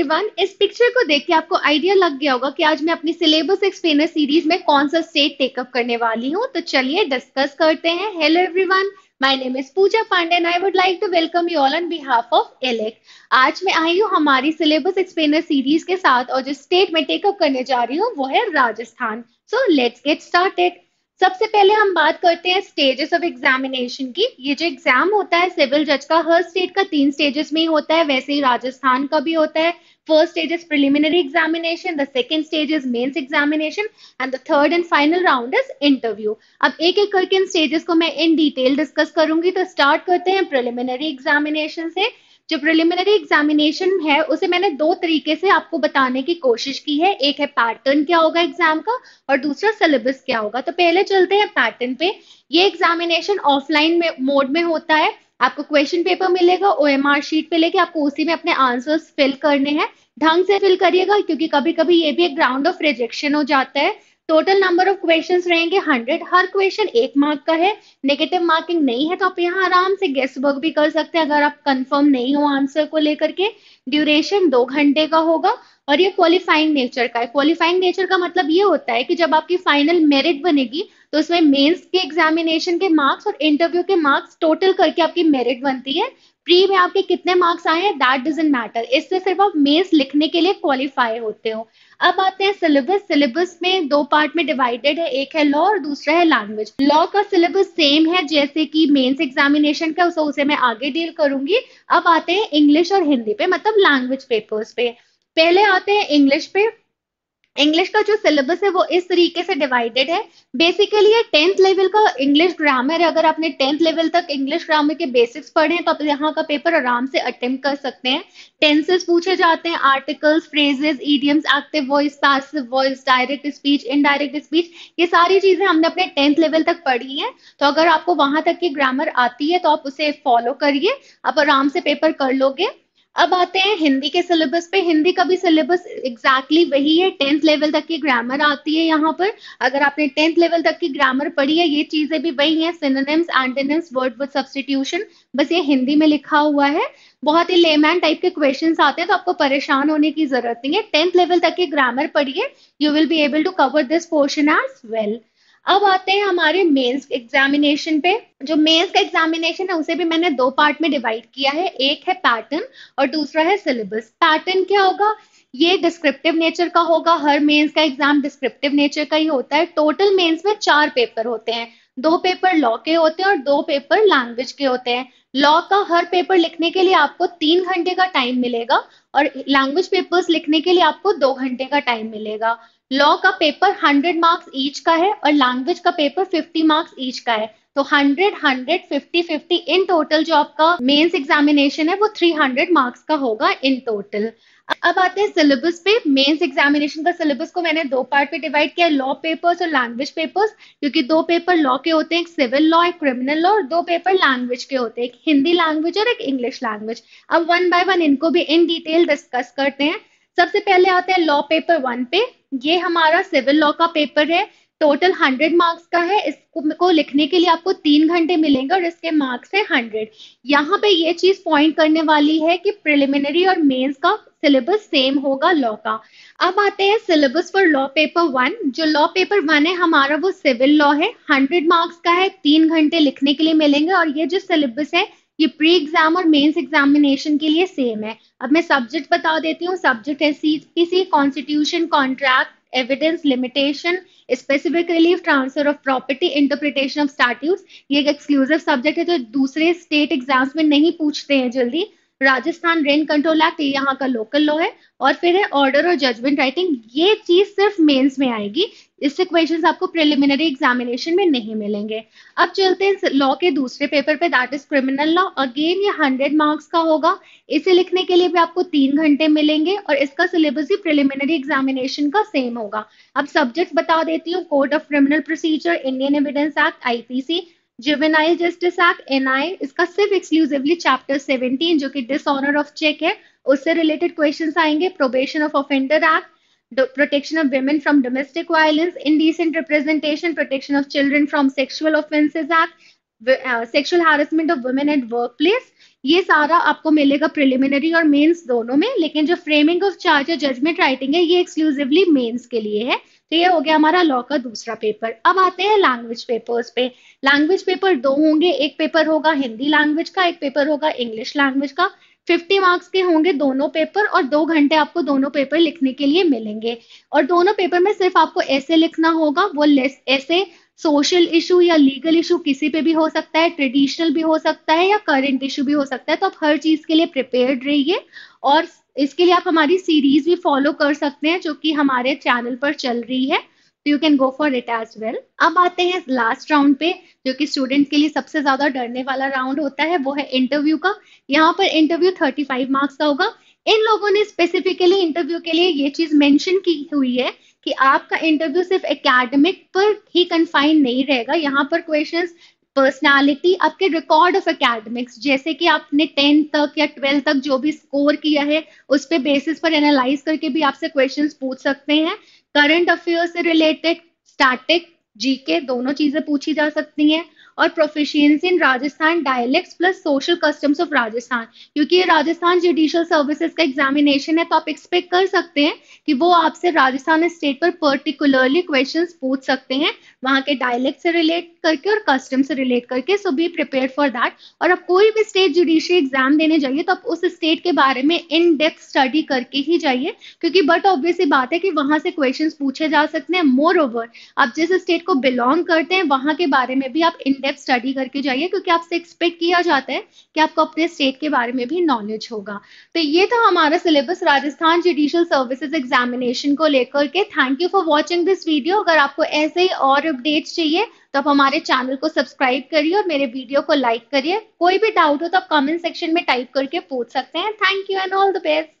everyone इस picture को देख के आपको आइडिया लग गया होगा कि आज मैं अपनी सिलेबस एक्सप्लेनर सीरीज में कौन सा स्टेट टेकअप करने वाली हूँ तो चलिए डिस्कस करते हैं hello everyone my name is Pooja Pandey and I would like to welcome you all on behalf of Alec आज मैं आई हूँ हमारी सिलेबस एक्सप्लेनर सीरीज के साथ और जो स्टेट में टेकअप करने जा रही हूँ वो है Rajasthan so let's get started सबसे पहले हम बात करते हैं स्टेजेस ऑफ एग्जामिनेशन की ये जो एग्जाम होता है सिविल जज का हर स्टेट का तीन स्टेजेस में ही होता है वैसे ही राजस्थान का भी होता है first stage is preliminary examination the second stage is mains examination and the third and final round is interview अब एक एक करके इन स्टेजेस को मैं इन डिटेल डिस्कस करूंगी तो स्टार्ट करते हैं प्रिलिमिनरी एग्जामिनेशन से जो प्रिलिमिनरी एग्जामिनेशन है उसे मैंने दो तरीके से आपको बताने की कोशिश की है एक है पैटर्न क्या होगा एग्जाम का और दूसरा सिलेबस क्या होगा तो पहले चलते हैं पैटर्न पे ये एग्जामिनेशन ऑफलाइन में मोड में होता है आपको क्वेश्चन पेपर मिलेगा ओ एम आर शीट पे लेके आपको उसी में अपने आंसर्स फिल करने हैं ढंग से फिल करिएगा क्योंकि कभी कभी ये भी एक ग्राउंड ऑफ रिजेक्शन हो जाता है टोटल नंबर ऑफ क्वेश्चंस रहेंगे हंड्रेड हर क्वेश्चन एक मार्क का है नेगेटिव मार्किंग नहीं है तो आप यहाँ आराम से गेस्ट वर्क भी कर सकते हैं अगर आप कंफर्म नहीं हो आंसर को लेकर के ड्यूरेशन दो घंटे का होगा और ये क्वालिफाइंग नेचर का है क्वालिफाइंग नेचर का मतलब ये होता है कि जब आपकी फाइनल मेरिट बनेगी तो उसमें मेंस के एग्जामिनेशन के मार्क्स और इंटरव्यू के मार्क्स टोटल करके आपकी मेरिट बनती है प्री में आपके कितने मार्क्स आए हैं दैट डजेंट मैटर इससे सिर्फ आप मेन्स लिखने के लिए क्वालिफाई होते हो अब आते हैं सिलेबस सिलेबस में दो पार्ट में डिवाइडेड है एक है लॉ और दूसरा है लैंग्वेज लॉ का सिलेबस सेम है जैसे कि मेंस एग्जामिनेशन का उसे तो उसे मैं आगे डील करूंगी अब आते हैं इंग्लिश और हिंदी पे मतलब लैंग्वेज पेपर्स पे पहले आते हैं इंग्लिश पे इंग्लिश का जो सिलेबस है वो इस तरीके से डिवाइडेड है बेसिकली ये टेंथ लेवल का इंग्लिश ग्रामर है अगर आपने टेंथ लेवल तक इंग्लिश ग्रामर के बेसिक्स पढ़े हैं तो आप यहाँ का पेपर आराम से अटेम्प्ट कर सकते हैं टेंसेस पूछे जाते हैं articles phrases idioms active voice passive voice direct speech indirect speech ये सारी चीजें हमने अपने टेंथ लेवल तक पढ़ी है तो अगर आपको वहां तक की ग्रामर आती है तो आप उसे फॉलो करिए आप आराम से पेपर कर लोगे अब आते हैं हिंदी के सिलेबस पे हिंदी का भी सिलेबस एग्जैक्टली वही है टेंथ लेवल तक की ग्रामर आती है यहाँ पर अगर आपने टेंथ लेवल तक की ग्रामर पढ़ी है ये चीजें भी वही हैं synonyms antonyms word with substitution बस ये हिंदी में लिखा हुआ है बहुत ही लेमैन टाइप के क्वेश्चन आते हैं तो आपको परेशान होने की जरूरत नहीं है टेंथ लेवल तक की ग्रामर पढ़िए you will be able to cover this portion as well अब आते हैं हमारे मेंस एग्जामिनेशन पे जो मेंस का एग्जामिनेशन है उसे भी मैंने दो पार्ट में डिवाइड किया है एक है पैटर्न और दूसरा है सिलेबस पैटर्न क्या होगा ये डिस्क्रिप्टिव नेचर का होगा हर मेंस का एग्जाम डिस्क्रिप्टिव नेचर का ही होता है टोटल मेंस में चार पेपर होते हैं दो पेपर लॉ के होते हैं और दो पेपर लैंग्वेज के होते हैं लॉ का हर पेपर लिखने के लिए आपको तीन घंटे का टाइम मिलेगा और लैंग्वेज पेपर्स लिखने के लिए आपको दो घंटे का टाइम मिलेगा लॉ का पेपर हंड्रेड मार्क्स ईच का है और लैंग्वेज का पेपर फिफ्टी मार्क्स ईच का है तो hundred hundred fifty fifty in total जो आपका मेन्स एग्जामिनेशन है वो थ्री हंड्रेड मार्क्स का होगा इन टोटल अब आते हैं सिलेबस पे मेंस एग्जामिनेशन का सिलेबस को मैंने दो पार्ट पे डिवाइड किया लॉ पेपर्स और लैंग्वेज पेपर्स क्योंकि दो पेपर लॉ के होते हैं एक सिविल लॉ एक क्रिमिनल लॉ और दो पेपर लैंग्वेज के होते हैं एक हिंदी लैंग्वेज और एक इंग्लिश लैंग्वेज अब वन बाय वन इनको भी इन डिटेल डिस्कस करते हैं सबसे पहले आते हैं लॉ पेपर वन पे ये हमारा सिविल लॉ का पेपर है टोटल हंड्रेड मार्क्स का है इसको लिखने के लिए आपको तीन घंटे मिलेंगे और इसके मार्क्स है हंड्रेड यहाँ पे ये चीज पॉइंट करने वाली है कि प्रिलिमिनरी और मेंस का सिलेबस सेम होगा लॉ का अब आते हैं syllabus for law paper one जो लॉ पेपर वन है हमारा वो सिविल लॉ है हंड्रेड मार्क्स का है तीन घंटे लिखने के लिए मिलेंगे और ये जो सिलेबस है ये प्री एग्जाम और मेंस एग्जामिनेशन के लिए सेम है अब मैं सब्जेक्ट बता देती हूँ सब्जेक्ट है C P C constitution contract evidence limitation specific relief transfer of property interpretation of statute ये एक एक्सक्लूसिव सब्जेक्ट है जो दूसरे स्टेट एग्जाम्स में नहीं पूछते हैं जल्दी राजस्थान रेन कंट्रोल एक्ट यहाँ का लोकल लॉ है और फिर है ऑर्डर और जजमेंट राइटिंग ये चीज सिर्फ मेंस में आएगी इससे क्वेश्चंस आपको प्रिलिमिनरी एग्जामिनेशन में नहीं मिलेंगे अब चलते हैं लॉ के दूसरे पेपर पे that is criminal law again ये हंड्रेड मार्क्स का होगा इसे लिखने के लिए भी आपको तीन घंटे मिलेंगे और इसका सिलेबस भी प्रिलिमिनरी एग्जामिनेशन का सेम होगा अब सब्जेक्ट बता देती हूँ court of criminal procedure Indian evidence act IPC juvenile justice act NI इसका सिर्फ एक्सक्लूसिवली चैप्टर 17 जो कि डिसऑनर ऑफ चेक है उससे रिलेटेड क्वेश्चंस आएंगे probation of offender act protection of women from domestic violence indecent representation protection of children from sexual offences act sexual harassment of women at work place ये सारा आपको मिलेगा preliminary और mains दोनों में लेकिन जो framing of charge judgment writing है ये एक्सक्लूसिवली मेंस के लिए है तो ये हो गया हमारा लॉ का दूसरा पेपर अब आते हैं लैंग्वेज पेपर्स पे लैंग्वेज पेपर दो होंगे एक पेपर होगा हिंदी लैंग्वेज का एक पेपर होगा इंग्लिश लैंग्वेज का 50 मार्क्स के होंगे दोनों पेपर और दो घंटे आपको दोनों पेपर लिखने के लिए मिलेंगे और दोनों पेपर में सिर्फ आपको ऐसे लिखना होगा वो लेस ऐसे सोशल इशू या लीगल इशू किसी पे भी हो सकता है ट्रेडिशनल भी हो सकता है या करंट इशू भी हो सकता है तो आप हर चीज के लिए प्रिपेयर्ड रहिए और इसके लिए आप हमारी सीरीज भी फॉलो कर सकते हैं जो कि हमारे चैनल पर चल रही है तो you can go for it as well अब आते हैं लास्ट राउंड पे जो कि स्टूडेंट के लिए सबसे ज्यादा डरने वाला राउंड होता है वो है इंटरव्यू का यहाँ पर इंटरव्यू 35 मार्क्स का होगा इन लोगों ने स्पेसिफिकली इंटरव्यू के लिए ये चीज मेंशन की हुई है कि आपका इंटरव्यू सिर्फ एकेडमिक पर ही कंफाइन नहीं रहेगा यहाँ पर क्वेश्चंस पर्सनालिटी आपके रिकॉर्ड ऑफ एकेडमिक्स जैसे कि आपने टेंथ तक या ट्वेल्थ तक जो भी स्कोर किया है उस पर बेसिस पर एनालाइज करके भी आपसे क्वेश्चन पूछ सकते हैं करंट अफेयर से रिलेटेड स्टैटिक जीके दोनों चीजें पूछी जा सकती हैं और proficiency in Rajasthan dialects plus social customs of Rajasthan क्योंकि ये राजस्थान जुडिशियल सर्विसेज का एग्जामिनेशन है तो आप एक्सपेक्ट कर सकते हैं कि वो आपसे राजस्थान स्टेट पर पर्टिकुलरली क्वेश्चन पूछ सकते हैं वहाँ के डायलेक्ट से रिलेट करके और कस्टम से रिलेट करके so be prepare for that और आप कोई भी स्टेट जुडिशियल एग्जाम देने जाइए तो आप उस स्टेट के बारे में इन डेप्थ स्टडी करके ही जाइए क्योंकि बट ऑब्वियसली बात है कि वहां से क्वेश्चन पूछे जा सकते हैं मोर ओवर आप जिस स्टेट को बिलोंग करते हैं वहां के बारे में भी आप इन डेप्थ स्टडी करके जाइए क्योंकि आपसे एक्सपेक्ट किया जाता है कि आपको अपने स्टेट के बारे में भी नॉलेज होगा तो ये था हमारा syllabus Rajasthan judicial services examination को लेकर के thank you for watching this video अगर आपको ऐसे ही और अपडेट्स चाहिए तो आप हमारे चैनल को सब्सक्राइब करिए और मेरे वीडियो को लाइक करिए कोई भी डाउट हो तो आप कमेंट सेक्शन में टाइप करके पूछ सकते हैं thank you and all the best